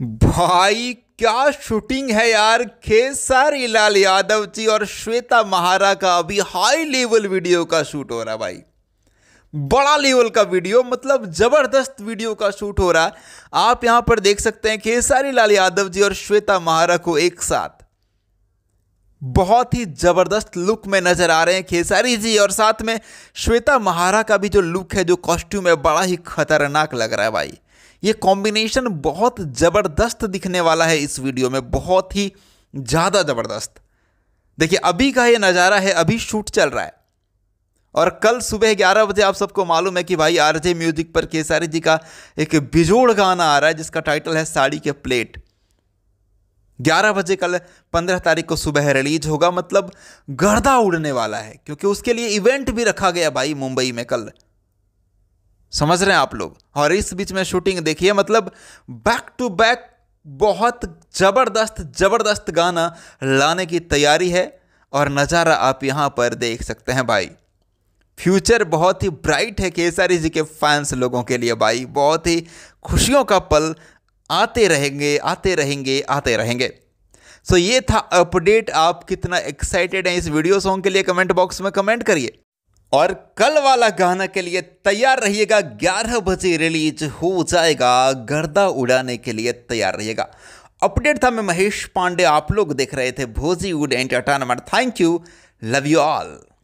भाई क्या शूटिंग है यार खेसारी लाल यादव जी और श्वेता महारा का अभी हाई लेवल वीडियो का शूट हो रहा भाई बड़ा लेवल का वीडियो मतलब जबरदस्त वीडियो का शूट हो रहा है आप यहां पर देख सकते हैं खेसारी लाल यादव जी और श्वेता महारा को एक साथ बहुत ही ज़बरदस्त लुक में नज़र आ रहे हैं खेसारी जी और साथ में श्वेता महारा का भी जो लुक है जो कॉस्ट्यूम है बड़ा ही खतरनाक लग रहा है भाई ये कॉम्बिनेशन बहुत ज़बरदस्त दिखने वाला है इस वीडियो में बहुत ही ज़्यादा ज़बरदस्त देखिए अभी का ये नज़ारा है अभी शूट चल रहा है और कल सुबह ग्यारह बजे आप सबको मालूम है कि भाई आरजे म्यूजिक पर केसारी जी का एक बिजोड़ गाना आ रहा है जिसका टाइटल है साड़ी के प्लेट 11 बजे कल 15 तारीख को सुबह रिलीज होगा मतलब गर्दा उड़ने वाला है क्योंकि उसके लिए इवेंट भी रखा गया भाई मुंबई में कल समझ रहे हैं आप लोग और इस बीच में शूटिंग देखिए मतलब बैक टू बैक बहुत ज़बरदस्त ज़बरदस्त गाना लाने की तैयारी है और नज़ारा आप यहाँ पर देख सकते हैं भाई फ्यूचर बहुत ही ब्राइट है केसारी जी के फैंस लोगों के लिए भाई बहुत ही खुशियों का पल आते रहेंगे आते रहेंगे आते रहेंगे सो so ये था अपडेट आप कितना एक्साइटेड हैं इस वीडियो सॉन्ग के लिए कमेंट बॉक्स में कमेंट करिए और कल वाला गाना के लिए तैयार रहिएगा ग्यारह बजे रिलीज हो जाएगा गर्दा उड़ाने के लिए तैयार रहिएगा अपडेट था मैं महेश पांडे आप लोग देख रहे थे Bhoji wood entertainment thank you love you all